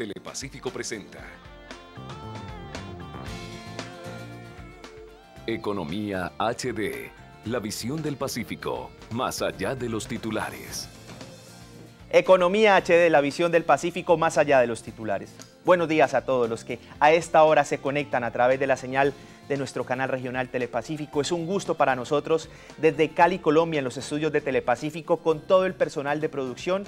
Telepacífico presenta. Economía HD, la visión del Pacífico, más allá de los titulares. Economía HD, la visión del Pacífico, más allá de los titulares. Buenos días a todos los que a esta hora se conectan a través de la señal de nuestro canal regional Telepacífico. Es un gusto para nosotros desde Cali, Colombia, en los estudios de Telepacífico, con todo el personal de producción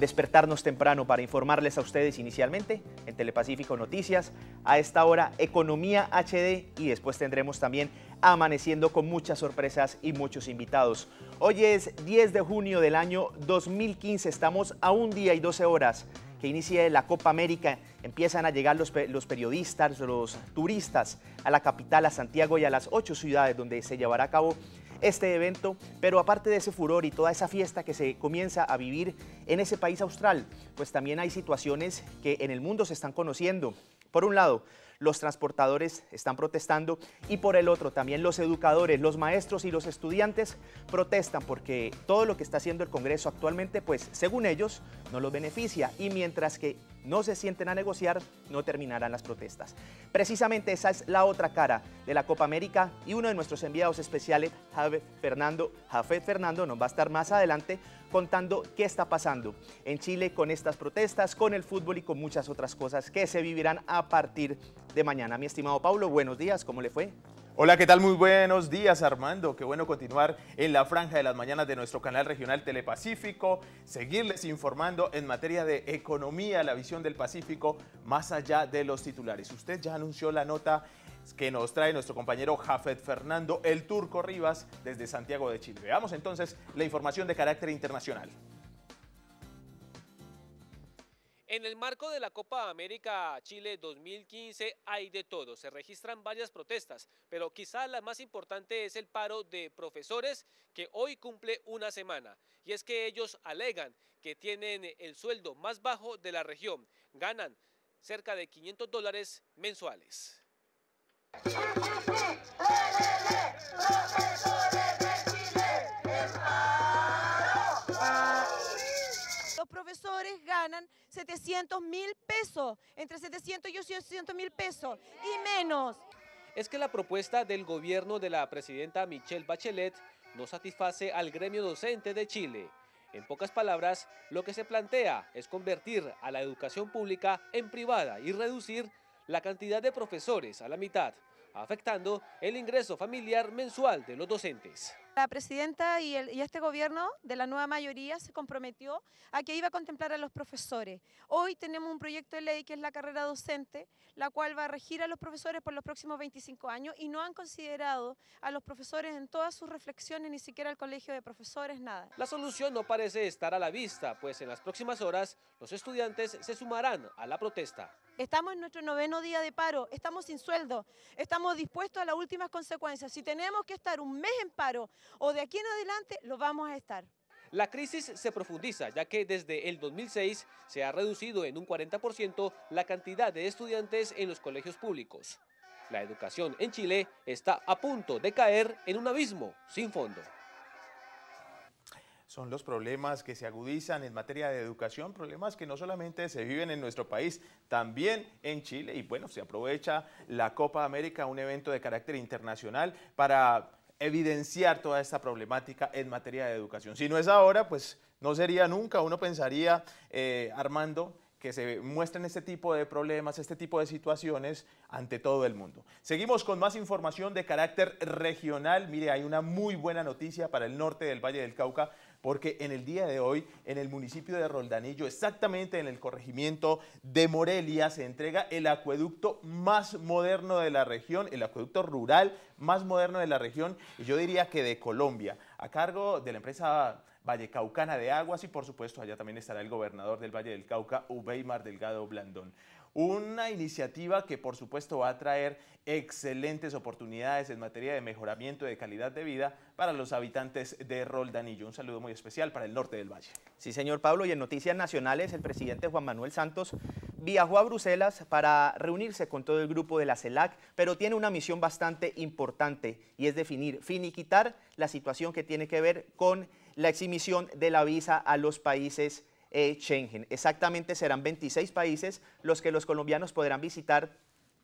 despertarnos temprano para informarles a ustedes inicialmente en Telepacífico Noticias, a esta hora Economía HD y después tendremos también amaneciendo con muchas sorpresas y muchos invitados. Hoy es 10 de junio del año 2015, estamos a un día y 12 horas que inicie la Copa América, empiezan a llegar los, los, periodistas, los turistas a la capital, a Santiago y a las ocho ciudades donde se llevará a cabo este evento, pero aparte de ese furor y toda esa fiesta que se comienza a vivir en ese país austral, pues también hay situaciones que en el mundo se están conociendo. Por un lado, los transportadores están protestando y por el otro también los educadores, los maestros y los estudiantes protestan porque todo lo que está haciendo el Congreso actualmente, pues según ellos, no los beneficia y mientras que no se sienten a negociar, no terminarán las protestas. Precisamente esa es la otra cara de la Copa América y uno de nuestros enviados especiales, Javed Fernando, Jafet Fernando, nos va a estar más adelante contando qué está pasando en Chile con estas protestas, con el fútbol y con muchas otras cosas que se vivirán a partir de mañana. Mi estimado Pablo, buenos días, ¿cómo le fue? Hola, ¿qué tal? Muy buenos días, Armando. Qué bueno continuar en la franja de las mañanas de nuestro canal regional Telepacífico, seguirles informando en materia de economía, la visión del Pacífico, más allá de los titulares. Usted ya anunció la nota que nos trae nuestro compañero Jafet Fernando, el turco Rivas, desde Santiago de Chile. Veamos entonces la información de carácter internacional. En el marco de la Copa América Chile 2015 hay de todo, se registran varias protestas, pero quizá la más importante es el paro de profesores que hoy cumple una semana. Y es que ellos alegan que tienen el sueldo más bajo de la región, ganan cerca de 500 dólares mensuales. ganan 700 mil pesos, entre 700 y 800 mil pesos, y menos. Es que la propuesta del gobierno de la presidenta Michelle Bachelet no satisface al gremio docente de Chile. En pocas palabras, lo que se plantea es convertir a la educación pública en privada y reducir la cantidad de profesores a la mitad, afectando el ingreso familiar mensual de los docentes. La presidenta y, este gobierno de la nueva mayoría se comprometió a que iba a contemplar a los profesores. Hoy tenemos un proyecto de ley que es la carrera docente, la cual va a regir a los profesores por los próximos 25 años y no han considerado a los profesores en todas sus reflexiones, ni siquiera al colegio de profesores, nada. La solución no parece estar a la vista, pues en las próximas horas los estudiantes se sumarán a la protesta. Estamos en nuestro noveno día de paro, estamos sin sueldo, estamos dispuestos a las últimas consecuencias. Si tenemos que estar un mes en paro o de aquí en adelante, lo vamos a estar. La crisis se profundiza, ya que desde el 2006 se ha reducido en un 40% la cantidad de estudiantes en los colegios públicos. La educación en Chile está a punto de caer en un abismo sin fondo son los problemas que se agudizan en materia de educación, problemas que no solamente se viven en nuestro país, también en Chile. Y bueno, se aprovecha la Copa América, un evento de carácter internacional, para evidenciar toda esta problemática en materia de educación. Si no es ahora, pues no sería nunca. Uno pensaría, eh, Armando, que se muestren este tipo de problemas, este tipo de situaciones ante todo el mundo. Seguimos con más información de carácter regional. Mire, hay una muy buena noticia para el norte del Valle del Cauca porque en el día de hoy, en el municipio de Roldanillo, exactamente en el corregimiento de Morelia, se entrega el acueducto más moderno de la región, el acueducto rural más moderno de la región, y yo diría que de Colombia, a cargo de la empresa Vallecaucana de Aguas y por supuesto allá también estará el gobernador del Valle del Cauca, Ubeymar Delgado Blandón. Una iniciativa que por supuesto va a traer excelentes oportunidades en materia de mejoramiento de calidad de vida para los habitantes de Roldanillo. Un saludo muy especial para el norte del valle. Sí, señor Pablo, y en Noticias Nacionales el presidente Juan Manuel Santos viajó a Bruselas para reunirse con todo el grupo de la CELAC, pero tiene una misión bastante importante y es definir, finiquitar la situación que tiene que ver con la exhibición de la visa a los países eh, Exactamente serán 26 países los que los colombianos podrán visitar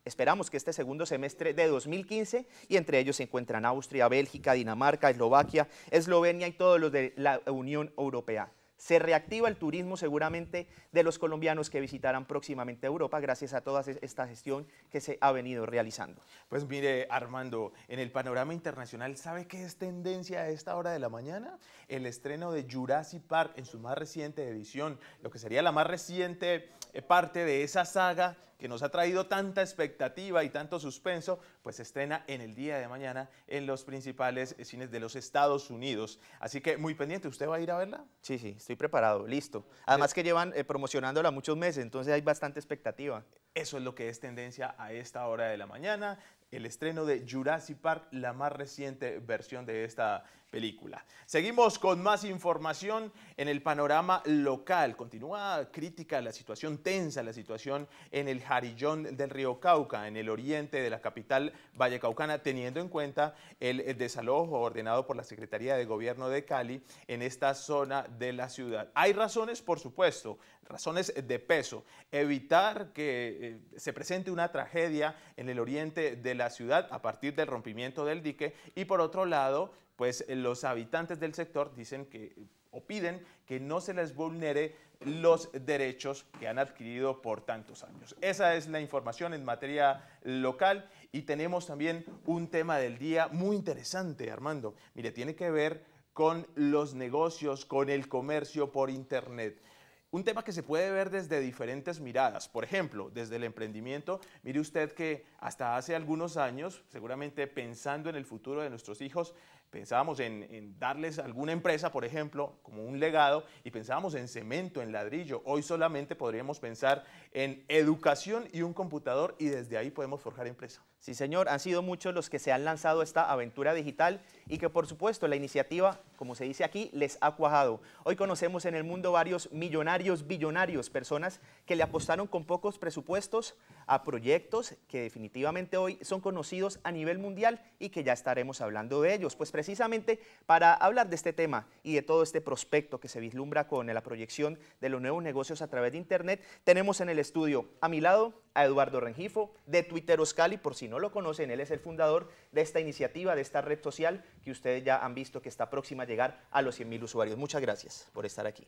Esperamos que este segundo semestre de 2015 y entre ellos se encuentran Austria, Bélgica, Dinamarca, Eslovaquia, Eslovenia y todos los de la Unión Europea se reactiva el turismo seguramente de los colombianos que visitarán próximamente Europa gracias a toda esta gestión que se ha venido realizando. Pues mire, Armando, en el panorama internacional, ¿sabe qué es tendencia a esta hora de la mañana? El estreno de Jurassic Park en su más reciente edición, lo que sería la más reciente eh, parte de esa saga que nos ha traído tanta expectativa y tanto suspenso, pues se estrena en el día de mañana en los principales eh, cines de los Estados Unidos. Así que muy pendiente, ¿usted va a ir a verla? Sí, sí, estoy preparado, listo. Además que llevan eh, promocionándola muchos meses, entonces hay bastante expectativa. Eso es lo que es tendencia a esta hora de la mañana el estreno de Jurassic Park, la más reciente versión de esta película. Seguimos con más información en el panorama local. Continúa crítica la situación tensa, la situación en el Jarillón del río Cauca, en el oriente de la capital vallecaucana, teniendo en cuenta el, desalojo ordenado por la Secretaría de Gobierno de Cali en esta zona de la ciudad. Hay razones, por supuesto, razones de peso. Evitar que eh, se presente una tragedia en el oriente de la ciudad a partir del rompimiento del dique y por otro lado pues eh, los habitantes del sector dicen que o piden que no se les vulnere los derechos que han adquirido por tantos años. Esa es la información en materia local y tenemos también un tema del día muy interesante, Armando. Mire, tiene que ver con los negocios, con el comercio por Internet. Un tema que se puede ver desde diferentes miradas. Por ejemplo, desde el emprendimiento, mire usted que hasta hace algunos años, seguramente pensando en el futuro de nuestros hijos, Pensábamos en, darles alguna empresa, por ejemplo, como un legado, y pensábamos en cemento, en ladrillo. Hoy solamente podríamos pensar en educación y un computador y desde ahí podemos forjar empresa. Sí, señor, han sido muchos los que se han lanzado esta aventura digital y que por supuesto la iniciativa, como se dice aquí, les ha cuajado. Hoy conocemos en el mundo varios millonarios, billonarios, personas que le apostaron con pocos presupuestos a proyectos que definitivamente hoy son conocidos a nivel mundial y que ya estaremos hablando de ellos. Pues precisamente para hablar de este tema y de todo este prospecto que se vislumbra con la proyección de los nuevos negocios a través de Internet, tenemos en el estudio a mi lado a Eduardo Rengifo de Twitter Oscali, por si no lo conocen, él es el fundador de esta iniciativa, de esta red social que ustedes ya han visto que está próxima a llegar a los 100.000 usuarios. Muchas gracias por estar aquí.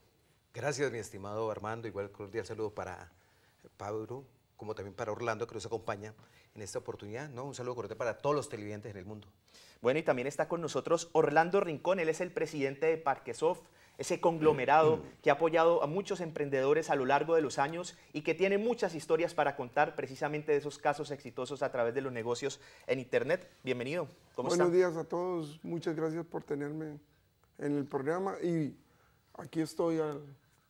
Gracias, mi estimado Armando. Igual cordial saludo para Pablo, como también para Orlando, que nos acompaña en esta oportunidad. ¿no? Un saludo cordial para todos los televidentes en el mundo. Bueno, y también está con nosotros Orlando Rincón, él es el presidente de Parquesoft ese conglomerado mm. que ha apoyado a muchos emprendedores a lo largo de los años y que tiene muchas historias para contar precisamente de esos casos exitosos a través de los negocios en Internet. Bienvenido. ¿Cómo Buenos días a todos. Muchas gracias por tenerme en el programa y aquí estoy al,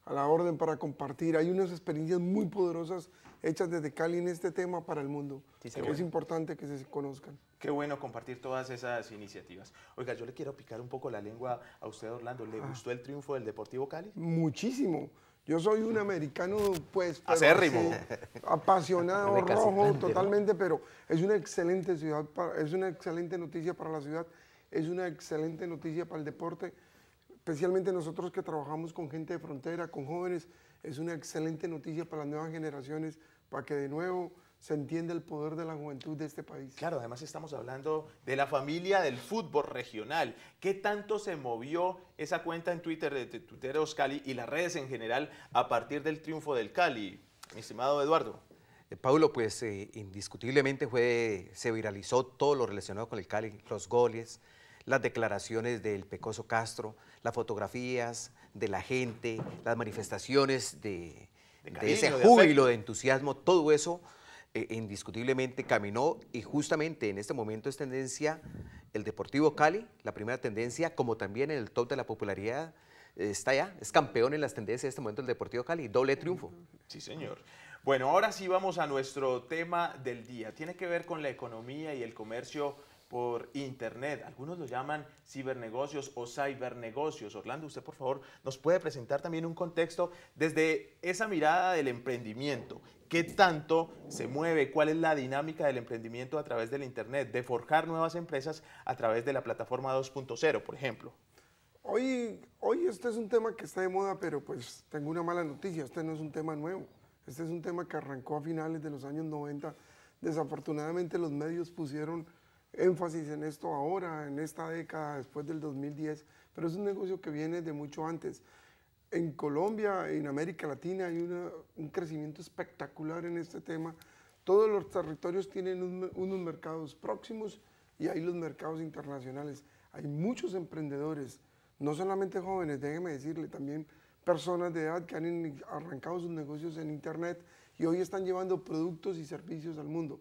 a la orden para compartir. Hay unas experiencias muy poderosas hechas desde Cali en este tema para el mundo. es importante que se conozcan. Qué bueno compartir todas esas iniciativas. Oiga, yo le quiero picar un poco la lengua a usted, Orlando. ¿Le ah. gustó el triunfo del Deportivo Cali? Muchísimo. Yo soy un americano, pues, acérrimo, apasionado, rojo, totalmente, pero es una excelente ciudad, es una excelente noticia para la ciudad, es una excelente noticia para el deporte especialmente nosotros que trabajamos con gente de frontera, con jóvenes, es una excelente noticia para las nuevas generaciones, para que de nuevo se entienda el poder de la juventud de este país. Claro, además estamos hablando de la familia del fútbol regional. ¿Qué tanto se movió esa cuenta en Twitter de Tuiteros Cali y las redes en general a partir del triunfo del Cali? Mi estimado Eduardo. Eh, Pablo, pues eh, indiscutiblemente fue, se viralizó todo lo relacionado con el Cali, los goles, las declaraciones del Pecoso Castro, las fotografías de la gente, las manifestaciones de, ese júbilo, de, entusiasmo, todo eso eh, indiscutiblemente caminó y justamente en este momento es tendencia el Deportivo Cali, la primera tendencia, como también en el top de la popularidad eh, está ya, es campeón en las tendencias de este momento el Deportivo Cali, doble triunfo. Sí, señor. Bueno, ahora sí vamos a nuestro tema del día. Tiene que ver con la economía y el comercio por Internet. Algunos lo llaman cibernegocios o cybernegocios. Orlando, usted por favor nos puede presentar también un contexto desde esa mirada del emprendimiento. ¿Qué tanto se mueve? ¿Cuál es la dinámica del emprendimiento a través del Internet? De forjar nuevas empresas a través de la plataforma 2.0, por ejemplo. Hoy, hoy este es un tema que está de moda, pero pues tengo una mala noticia, este no es un tema nuevo. Este es un tema que arrancó a finales de los años 90. Desafortunadamente los medios pusieron énfasis en esto ahora, en esta década, después del 2010, pero es un negocio que viene de mucho antes. En Colombia, en América Latina, hay un crecimiento espectacular en este tema. Todos los territorios tienen unos mercados próximos y hay los mercados internacionales. Hay muchos emprendedores, no solamente jóvenes, déjeme decirle, también personas de edad que han arrancado sus negocios en Internet y hoy están llevando productos y servicios al mundo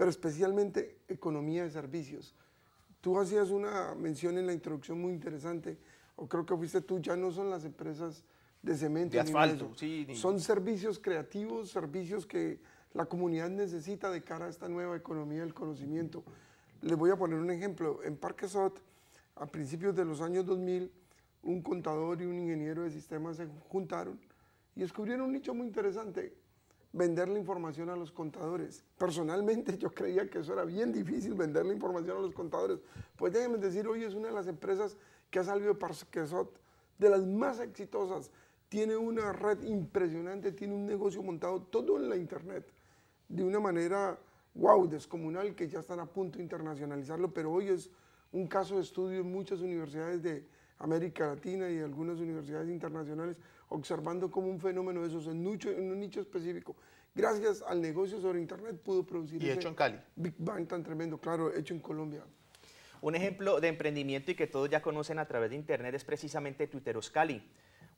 pero especialmente economía de servicios. Tú hacías una mención en la introducción muy interesante, o creo que fuiste tú, ya no son las empresas de cemento. De asfalto, sí. Son servicios creativos, servicios que la comunidad necesita de cara a esta nueva economía del conocimiento. Les voy a poner un ejemplo. En Parque Sot, a principios de los años 2000, un contador y un ingeniero de sistemas se juntaron y descubrieron un nicho muy interesante, vender la información a los contadores. Personalmente yo creía que eso era bien difícil, vender la información a los contadores. Pues déjenme decir, hoy es una de las empresas que ha salido Parquesot, de las más exitosas. Tiene una red impresionante, tiene un negocio montado todo en la internet, de una manera, wow, descomunal, que ya están a punto de internacionalizarlo, pero hoy es un caso de estudio en muchas universidades de América Latina y algunas universidades internacionales observando como un fenómeno de esos en, un nicho específico, gracias al negocio sobre Internet, pudo producir. Y hecho en Cali. Big Bang tan tremendo, claro, hecho en Colombia. Un ejemplo de emprendimiento y que todos ya conocen a través de Internet es precisamente Twitteros Cali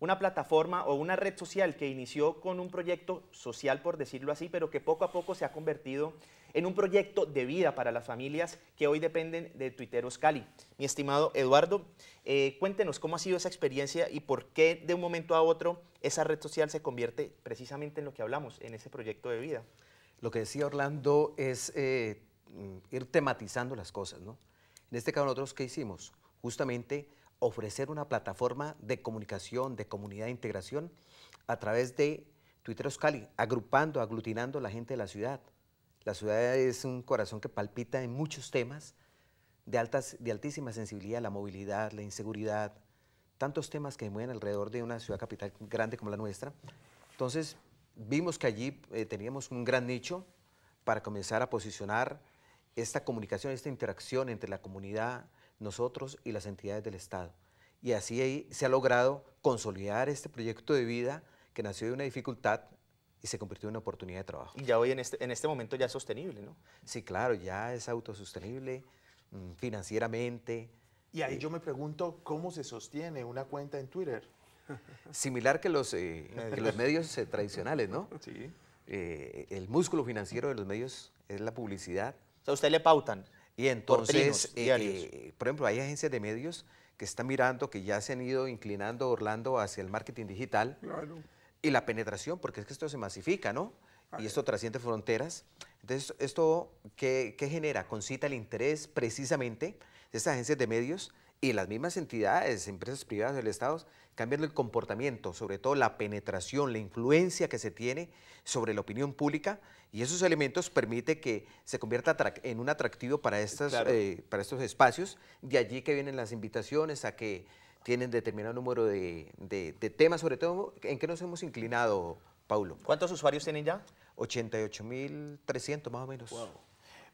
una plataforma o una red social que inició con un proyecto social, por decirlo así, pero que poco a poco se ha convertido en un proyecto de vida para las familias que hoy dependen de Tuiteros Cali. Mi estimado Eduardo, eh, cuéntenos cómo ha sido esa experiencia y por qué de un momento a otro esa red social se convierte precisamente en lo que hablamos, en ese proyecto de vida. Lo que decía Orlando es eh, mm, ir tematizando las cosas, ¿no? En este caso nosotros, ¿qué hicimos? Justamente ofrecer una plataforma de comunicación, de comunidad de integración a través de Twitter Oscali, agrupando, aglutinando a la gente de la ciudad. La ciudad es un corazón que palpita en muchos temas de, altas, de altísima sensibilidad, la movilidad, la inseguridad, tantos temas que mueven alrededor de una ciudad capital grande como la nuestra. Entonces, vimos que allí eh, teníamos un gran nicho para comenzar a posicionar esta comunicación, esta interacción entre la comunidad nosotros y las entidades del Estado. Y así se ha logrado consolidar este proyecto de vida que nació de una dificultad y se convirtió en una oportunidad de trabajo. Y ya hoy en este, este momento ya es sostenible, ¿no? Sí, claro, ya es autosostenible mm, financieramente. Y ahí eh, yo me pregunto, ¿cómo se sostiene una cuenta en Twitter? Similar que los, eh, los medios eh, tradicionales, ¿no? Sí. el músculo financiero de los medios es la publicidad. O sea, usted le pautan. Y entonces, eh, eh, por ejemplo, hay agencias de medios que están mirando, que ya se han ido inclinando Orlando hacia el marketing digital y la penetración, porque es que esto se masifica, ¿no? Y esto trasciende fronteras. Entonces, ¿esto qué, qué genera? Concita el interés precisamente de estas agencias de medios y las mismas entidades, empresas privadas del Estado, cambiando el comportamiento, sobre todo la penetración, la influencia que se tiene sobre la opinión pública y esos elementos permite que se convierta en un atractivo para, estas, eh, para estos espacios. De allí que vienen las invitaciones a que tienen determinado número de, temas, sobre todo en que nos hemos inclinado, Paulo. ¿Cuántos usuarios tienen ya? 88.300 más o menos.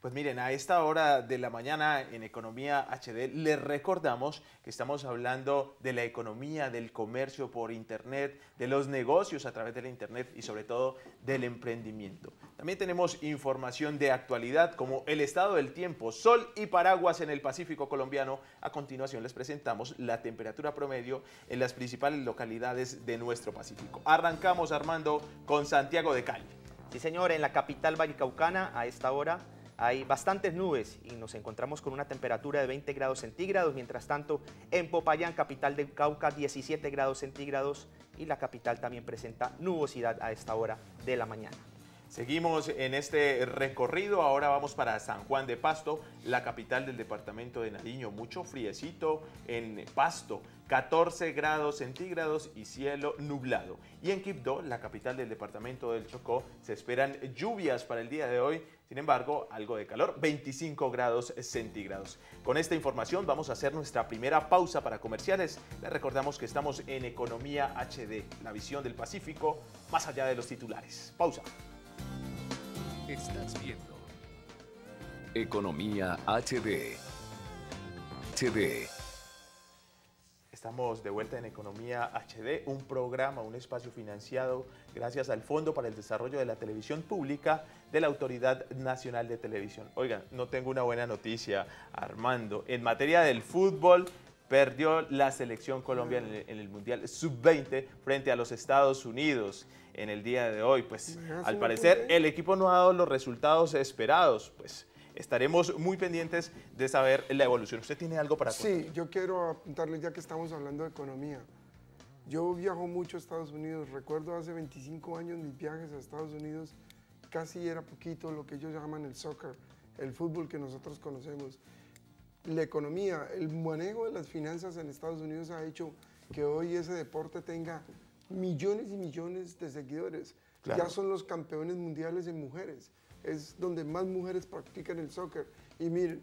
Pues miren, a esta hora de la mañana en Economía HD les recordamos que estamos hablando de la economía, del comercio por Internet, de los negocios a través de la Internet y sobre todo del emprendimiento. También tenemos información de actualidad como el estado del tiempo, sol y paraguas en el Pacífico colombiano. A continuación les presentamos la temperatura promedio en las principales localidades de nuestro Pacífico. Arrancamos Armando con Santiago de Cali. Sí señor, en la capital vallecaucana a esta hora hay bastantes nubes y nos encontramos con una temperatura de 20 grados centígrados. Mientras tanto, en Popayán, capital del Cauca, 17 grados centígrados y la capital también presenta nubosidad a esta hora de la mañana. Seguimos en este recorrido, ahora vamos para San Juan de Pasto, la capital del departamento de Nariño. Mucho friecito en Pasto. 14 grados centígrados y cielo nublado. Y en Quibdó, la capital del departamento del Chocó, se esperan lluvias para el día de hoy. Sin embargo, algo de calor, 25 grados centígrados. Con esta información vamos a hacer nuestra primera pausa para comerciales. Les recordamos que estamos en Economía HD, la visión del Pacífico, más allá de los titulares. Pausa. Estás viendo Economía HD. HD Estamos de vuelta en Economía HD, un programa, un espacio financiado gracias al Fondo para el Desarrollo de la Televisión Pública de la Autoridad Nacional de Televisión. Oigan, no tengo una buena noticia, Armando. En materia del fútbol, perdió la selección Colombia en el, en el Mundial Sub-20 frente a los Estados Unidos en el día de hoy. Pues al parecer el equipo no ha dado los resultados esperados. Pues estaremos muy pendientes de saber la evolución. ¿Usted tiene algo para contar? Sí, yo quiero apuntarles ya que estamos hablando de economía. Yo viajo mucho a Estados Unidos. Recuerdo hace 25 años mis viajes a Estados Unidos casi era poquito lo que ellos llaman el soccer, el fútbol que nosotros conocemos. La economía, el manejo de las finanzas en Estados Unidos ha hecho que hoy ese deporte tenga millones y millones de seguidores. Ya son los campeones mundiales en mujeres es donde más mujeres practican el soccer. Y miren,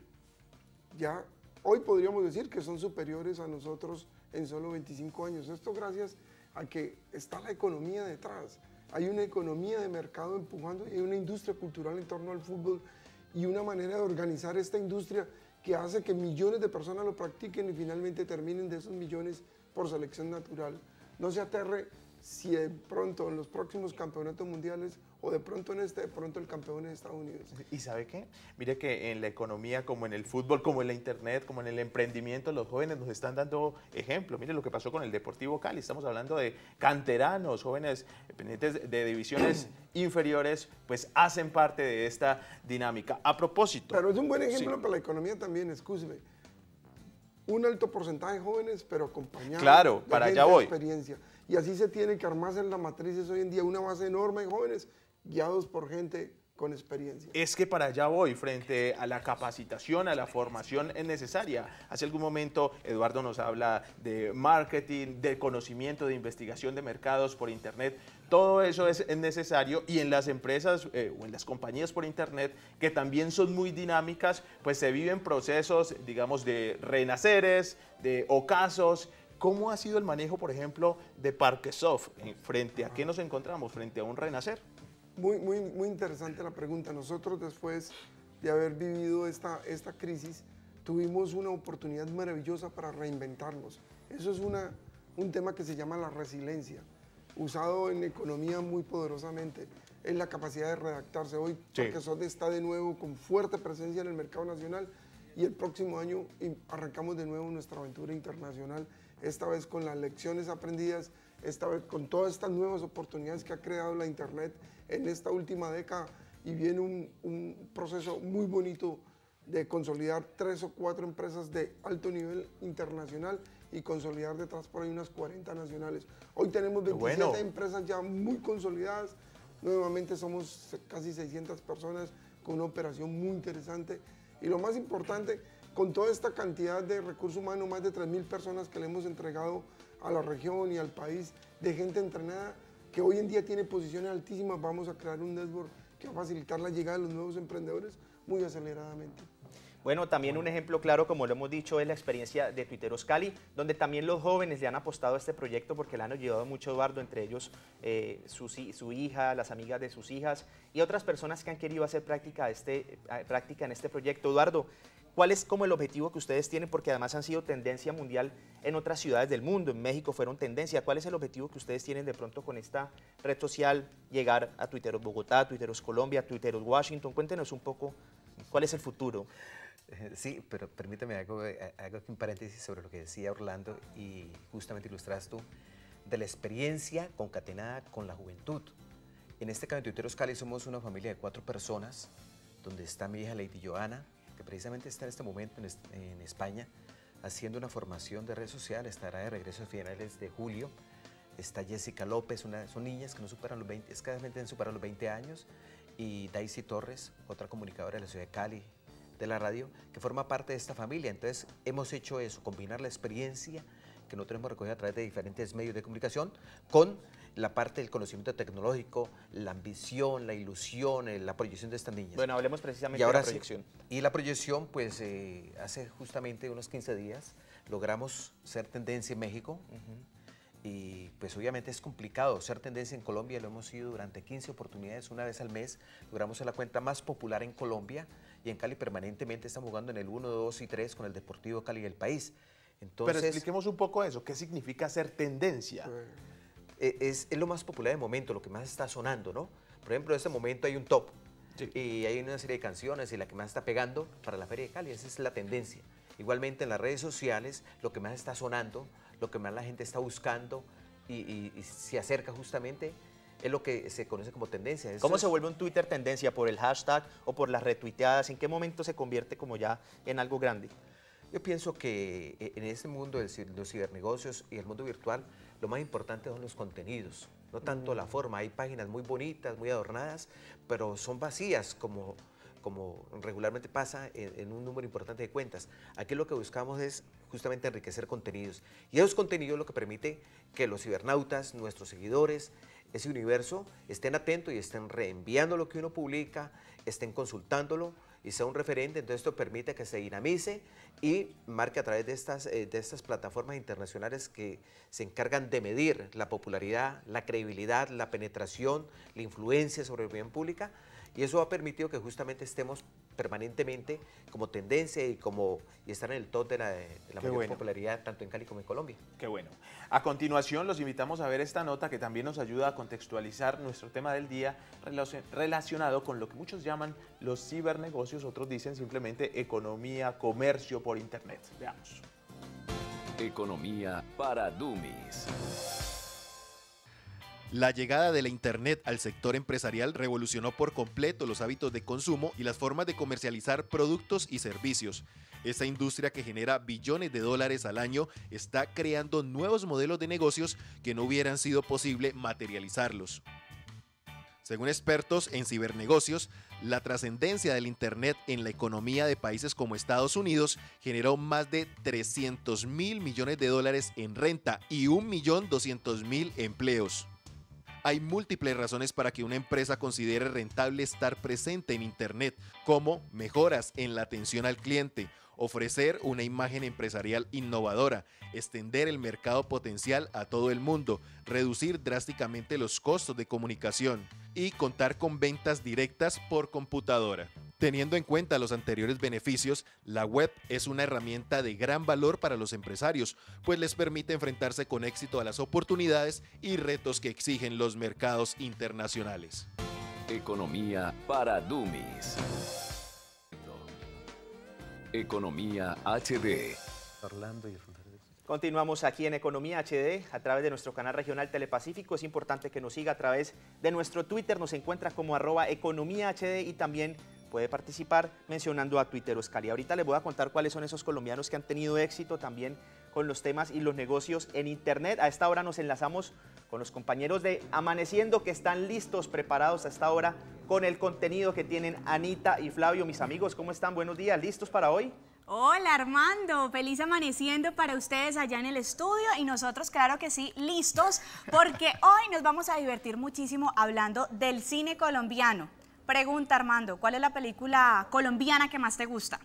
ya hoy podríamos decir que son superiores a nosotros en solo 25 años. Esto gracias a que está la economía detrás. Hay una economía de mercado empujando y una industria cultural en torno al fútbol y una manera de organizar esta industria que hace que millones de personas lo practiquen y finalmente terminen de esos millones por selección natural. No se aterre si de pronto en los próximos campeonatos mundiales o de pronto en este, de pronto el campeón es Estados Unidos. ¿Y sabe qué? Mire que en la economía, como en el fútbol, como en la internet, como en el emprendimiento, los jóvenes nos están dando ejemplo. Mire lo que pasó con el Deportivo Cali. Estamos hablando de canteranos, jóvenes dependientes de divisiones inferiores, pues hacen parte de esta dinámica. A propósito. Pero es un buen ejemplo para la economía también, escúcheme un alto porcentaje de jóvenes, pero acompañados claro, de para allá voy. experiencia. Y así se tiene que armarse en matriz, es hoy en día una base enorme de jóvenes guiados por gente con experiencia. Es que para allá voy, frente a la capacitación, a la formación es necesaria. Hace algún momento Eduardo nos habla de marketing, de conocimiento, de investigación de mercados por Internet. Todo eso es necesario y en las empresas eh, o en las compañías por Internet, que también son muy dinámicas, pues se viven procesos, digamos, de renaceres, de ocasos ¿Cómo ha sido el manejo, por ejemplo, de Parquesoft? Eh, ¿Frente a qué nos encontramos? ¿Frente a un renacer? Muy, muy, muy interesante la pregunta. Nosotros después de haber vivido esta, esta crisis, tuvimos una oportunidad maravillosa para reinventarnos. Eso es una, un tema que se llama la resiliencia, usado en economía muy poderosamente. Es la capacidad de redactarse. Hoy sí. Parquesoft está de nuevo con fuerte presencia en el mercado nacional y el próximo año arrancamos de nuevo nuestra aventura internacional esta vez con las lecciones aprendidas, esta vez con todas estas nuevas oportunidades que ha creado la Internet en esta última década y viene un, proceso muy bonito de consolidar tres o cuatro empresas de alto nivel internacional y consolidar detrás por ahí unas 40 nacionales. Hoy tenemos 27 bueno. empresas ya muy consolidadas, nuevamente somos casi 600 personas con una operación muy interesante y lo más importante con toda esta cantidad de recursos humanos, más de 3.000 personas que le hemos entregado a la región y al país, de gente entrenada que hoy en día tiene posiciones altísimas, vamos a crear un dashboard que va a facilitar la llegada de los nuevos emprendedores muy aceleradamente. Bueno, también un ejemplo claro, como lo hemos dicho, es la experiencia de Tuiteros Cali, donde también los jóvenes le han apostado a este proyecto porque le han ayudado mucho Eduardo, entre ellos eh, su, hija, las amigas de sus hijas y otras personas que han querido hacer práctica, este, eh, práctica en este proyecto. Eduardo, ¿Cuál es como el objetivo que ustedes tienen? Porque además han sido tendencia mundial en otras ciudades del mundo, en México fueron tendencia. ¿Cuál es el objetivo que ustedes tienen de pronto con esta red social? Llegar a Twitteros Bogotá, Twitteros Colombia, Twitteros Washington. Cuéntenos un poco cuál es el futuro. Eh, sí, pero permítame algo, eh, algo un paréntesis sobre lo que decía Orlando y justamente ilustras tú de la experiencia concatenada con la juventud. En este caso, en Twitteros Cali somos una familia de cuatro personas, donde está mi hija Lady Joana, que precisamente está en este momento en, España haciendo una formación de red social, estará de regreso a finales de julio. Está Jessica López, una, son niñas que no superan los 20, escasamente los 20 años, y Daisy Torres, otra comunicadora de la ciudad de Cali, de la radio, que forma parte de esta familia. Entonces hemos hecho eso, combinar la experiencia que nosotros hemos recogido a través de diferentes medios de comunicación con la parte del conocimiento tecnológico, la ambición, la ilusión, eh, la proyección de estas niñas. Bueno, hablemos precisamente de la proyección. y la proyección, pues eh, hace justamente unos 15 días logramos ser tendencia en México. y pues obviamente es complicado ser tendencia en Colombia, lo hemos sido durante 15 oportunidades, una vez al mes, logramos ser la cuenta más popular en Colombia y en Cali permanentemente estamos jugando en el 1, 2 y 3 con el Deportivo Cali del país. Entonces, Pero expliquemos un poco eso, ¿qué significa ser tendencia? E, es, es, lo más popular de momento, lo que más está sonando, ¿no? Por ejemplo, en este momento hay un top y hay una serie de canciones y la que más está pegando para la Feria de Cali, esa es la tendencia. Igualmente en las redes sociales, lo que más está sonando, lo que más la gente está buscando y, se acerca justamente es lo que se conoce como tendencia. ¿Cómo se vuelve un Twitter tendencia? ¿Por el hashtag o por las retuiteadas? ¿En qué momento se convierte como ya en algo grande? Yo pienso que eh, en este mundo de los cibernegocios y el mundo virtual, lo más importante son los contenidos, no tanto la forma. Hay páginas muy bonitas, muy adornadas, pero son vacías como, como regularmente pasa en, en, un número importante de cuentas. Aquí lo que buscamos es justamente enriquecer contenidos. Y esos contenidos lo que permite que los cibernautas, nuestros seguidores, ese universo, estén atentos y estén reenviando lo que uno publica, estén consultándolo y sea un referente, entonces esto permite que se dinamice y marque a través eh, de estas, plataformas internacionales que se encargan de medir la popularidad, la credibilidad, la penetración, la influencia sobre el bien pública, y eso ha permitido que justamente estemos permanentemente como tendencia y como y estar en el top de la, mayor popularidad tanto en Cali como en Colombia. Qué bueno. A continuación los invitamos a ver esta nota que también nos ayuda a contextualizar nuestro tema del día relacionado con lo que muchos llaman los cibernegocios, otros dicen simplemente economía, comercio por internet. Veamos. Economía para Dummies. La llegada de la Internet al sector empresarial revolucionó por completo los hábitos de consumo y las formas de comercializar productos y servicios. Esta industria que genera billones de dólares al año está creando nuevos modelos de negocios que no hubieran sido posible materializarlos. Según expertos en cibernegocios, la trascendencia del Internet en la economía de países como Estados Unidos generó más de 300 mil millones de dólares en renta y 1.200.000 empleos. Hay múltiples razones para que una empresa considere rentable estar presente en Internet, como mejoras en la atención al cliente, ofrecer una imagen empresarial innovadora, extender el mercado potencial a todo el mundo, reducir drásticamente los costos de comunicación y contar con ventas directas por computadora. Teniendo en cuenta los anteriores beneficios, la web es una herramienta de gran valor para los empresarios, pues les permite enfrentarse con éxito a las oportunidades y retos que exigen los mercados internacionales. Economía para Dummies. Economía HD. Continuamos aquí en Economía HD a través de nuestro canal regional Telepacífico. Es importante que nos siga a través de nuestro Twitter. Nos encuentra como arroba Economía HD y también puede participar mencionando a Twitter Oscali. Ahorita les voy a contar cuáles son esos colombianos que han tenido éxito también con los temas y los negocios en Internet. A esta hora nos enlazamos con los compañeros de Amaneciendo que están listos, preparados a esta hora con el contenido que tienen Anita y Flavio. Mis amigos, ¿cómo están? Buenos días, ¿listos para hoy? Hola Armando, feliz amaneciendo para ustedes allá en el estudio y nosotros claro que sí, listos, porque hoy nos vamos a divertir muchísimo hablando del cine colombiano. Pregunta Armando, ¿cuál es la película colombiana que más te gusta?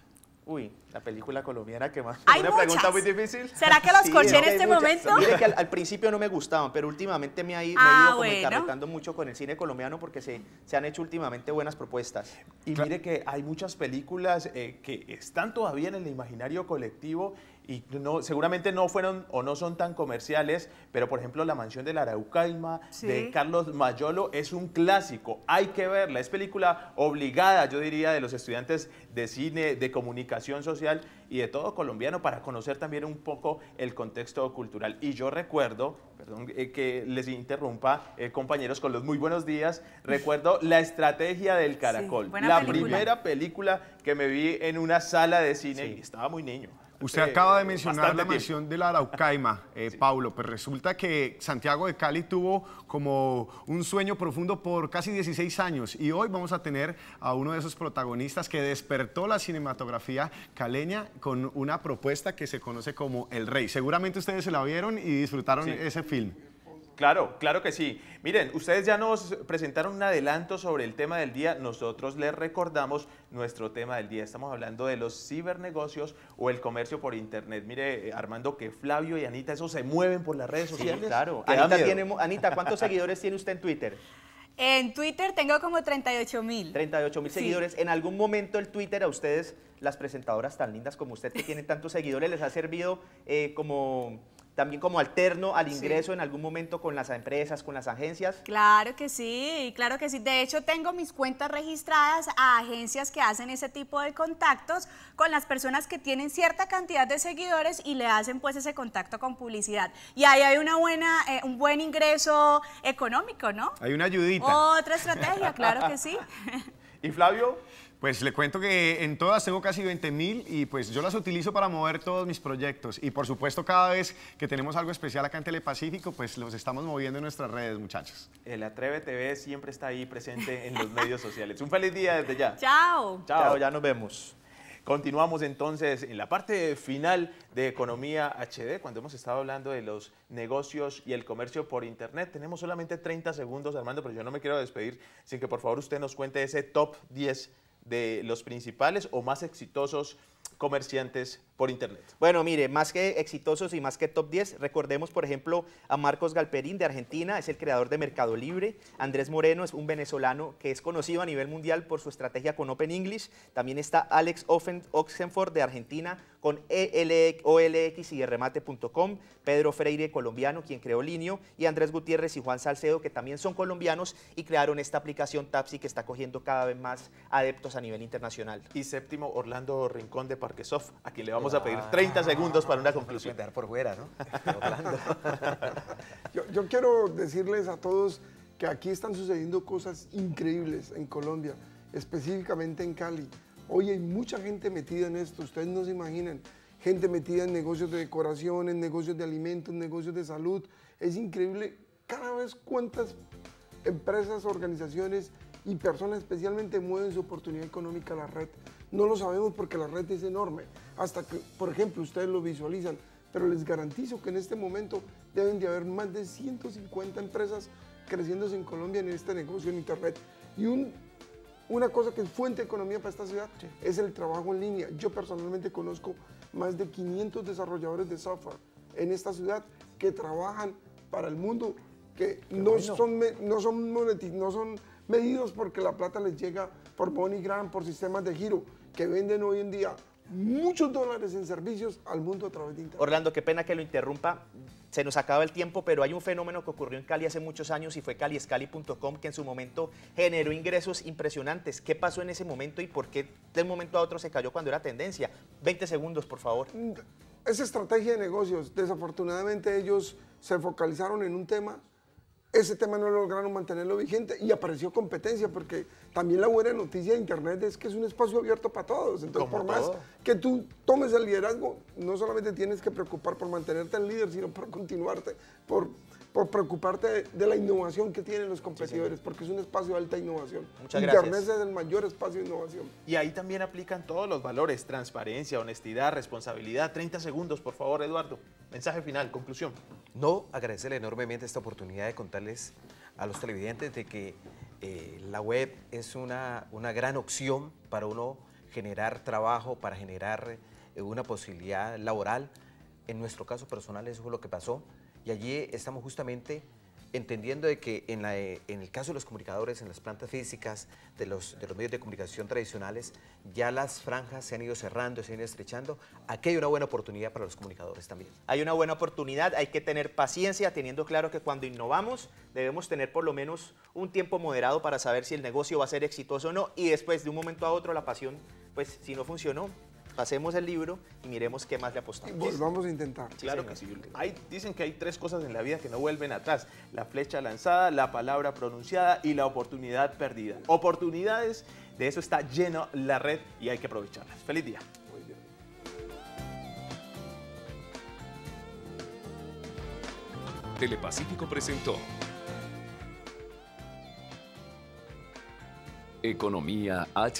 Uy, la película colombiana que más... Hay una pregunta muy difícil. ¿Será que los sí, en este momento? Mire que al, principio no me gustaban, pero últimamente me ha, ah, ido ah, mucho con el cine colombiano porque se, se han hecho últimamente buenas propuestas. Y mire que hay muchas películas eh, que están todavía en el imaginario colectivo y no, seguramente no fueron o no son tan comerciales, pero por ejemplo La Mansión de la Araucaima de Carlos Mayolo es un clásico, hay que verla, es película obligada, yo diría, de los estudiantes de cine, de comunicación social y de todo colombiano para conocer también un poco el contexto cultural. Y yo recuerdo, perdón eh, que les interrumpa, eh, compañeros, con los muy buenos días, recuerdo La Estrategia del Caracol, la primera película que me vi en una sala de cine y estaba muy niño. Usted eh, acaba de mencionar la mansión de la Araucaima, eh, Paulo, pues resulta que Santiago de Cali tuvo como un sueño profundo por casi 16 años y hoy vamos a tener a uno de esos protagonistas que despertó la cinematografía caleña con una propuesta que se conoce como El Rey. Seguramente ustedes se la vieron y disfrutaron ese film. Claro, claro que sí. Miren, ustedes ya nos presentaron un adelanto sobre el tema del día. Nosotros les recordamos nuestro tema del día. Estamos hablando de los cibernegocios o el comercio por Internet. Mire, eh, Armando, que Flavio y Anita, eso se mueven por las redes sociales. Sí, claro. Anita, tiene, Anita, ¿cuántos seguidores tiene usted en Twitter? En Twitter tengo como 38 mil. 38 mil seguidores. ¿En algún momento el Twitter a ustedes, las presentadoras tan lindas como usted que tienen tantos seguidores, les ha servido eh, como también como alterno al ingreso en algún momento con las empresas, con las agencias? Claro que sí, claro que sí. De hecho, tengo mis cuentas registradas a agencias que hacen ese tipo de contactos con las personas que tienen cierta cantidad de seguidores y le hacen pues ese contacto con publicidad. Y ahí hay una buena, eh, un buen ingreso económico, ¿no? Hay una ayudita. Otra estrategia, claro que sí. ¿Y Flavio? Pues le cuento que en todas tengo casi 20.000 y pues yo las utilizo para mover todos mis proyectos. Y por supuesto cada vez que tenemos algo especial acá en Telepacífico, pues los estamos moviendo en nuestras redes, muchachos. El Atreve TV siempre está ahí presente en los medios sociales. Un feliz día desde ya. Chao. Chao, ya nos vemos. Continuamos entonces en la parte final de Economía HD, cuando hemos estado hablando de los negocios y el comercio por Internet. Tenemos solamente 30 segundos, Armando, pero yo no me quiero despedir sin que por favor usted nos cuente ese top 10 de los principales o más exitosos comerciantes por Internet? Bueno, mire, más que exitosos y más que top 10, recordemos, por ejemplo, a Marcos Galperín de Argentina, es el creador de Mercado Libre. Andrés Moreno es un venezolano que es conocido a nivel mundial por su estrategia con Open English. También está Alex Oxenford de Argentina con OLX e y remate.com, Pedro Freire, colombiano, quien creó Linio, y Andrés Gutiérrez y Juan Salcedo, que también son colombianos y crearon esta aplicación Tapsi que está cogiendo cada vez más adeptos a nivel internacional. Y séptimo, Orlando Rincón de porque Sof, aquí le vamos a pedir 30 segundos para una conclusión. Quedar por fuera, ¿no? yo, yo quiero decirles a todos que aquí están sucediendo cosas increíbles en Colombia, específicamente en Cali. Hoy hay mucha gente metida en esto, ustedes no se imaginan. Gente metida en negocios de decoración, en negocios de alimentos, en negocios de salud. Es increíble cada vez cuántas empresas, organizaciones y personas especialmente mueven su oportunidad económica a la red. No lo sabemos porque la red es enorme. Hasta que, por ejemplo, ustedes lo visualizan, pero les garantizo que en este momento deben de haber más de 150 empresas creciéndose en Colombia en este negocio en Internet. Y una cosa que es fuente de economía para esta ciudad es el trabajo en línea. Yo personalmente conozco más de 500 desarrolladores de software en esta ciudad que trabajan para el mundo, que no son, no son, no son medidos porque la plata les llega por MoneyGram, por sistemas de giro, que venden hoy en día muchos dólares en servicios al mundo a través de Internet. Orlando, qué pena que lo interrumpa. Se nos acaba el tiempo, pero hay un fenómeno que ocurrió en Cali hace muchos años y fue caliescali.com, que en su momento generó ingresos impresionantes. ¿Qué pasó en ese momento y por qué de un momento a otro se cayó cuando era tendencia? 20 segundos, por favor. Mm, esa estrategia de negocios, desafortunadamente ellos se focalizaron en un tema, ese tema no lo lograron mantenerlo vigente y apareció competencia, porque también la buena noticia de Internet es que es un espacio abierto para todos. Entonces, por más que tú tomes el liderazgo, no solamente tienes que preocupar por mantenerte en líder, sino por continuarte, por por preocuparte de, la innovación que tienen los competidores, porque es un espacio de alta innovación. Muchas Internet gracias. es el mayor espacio de innovación. Y ahí también aplican todos los valores, transparencia, honestidad, responsabilidad. 30 segundos, por favor, Eduardo. Mensaje final, conclusión. No, agradecerle enormemente esta oportunidad de contarles a los televidentes de que eh, la web es una, una gran opción para uno generar trabajo, para generar eh, una posibilidad laboral. En nuestro caso personal eso fue lo que pasó. Y allí estamos justamente entendiendo de que en, la, en, el caso de los comunicadores, en las plantas físicas, de los, de los medios de comunicación tradicionales, ya las franjas se han ido cerrando, se han ido estrechando. Aquí hay una buena oportunidad para los comunicadores también. Hay una buena oportunidad, hay que tener paciencia, teniendo claro que cuando innovamos debemos tener por lo menos un tiempo moderado para saber si el negocio va a ser exitoso o no y después de un momento a otro la pasión, pues si no funcionó, Hacemos el libro y miremos qué más le apostamos. Vamos volvamos a intentar. claro que sí. Hay, dicen que hay tres cosas en la vida que no vuelven atrás. La flecha lanzada, la palabra pronunciada y la oportunidad perdida. Oportunidades, de eso está lleno la red y hay que aprovecharlas. Feliz día. Telepacífico presentó Economía H.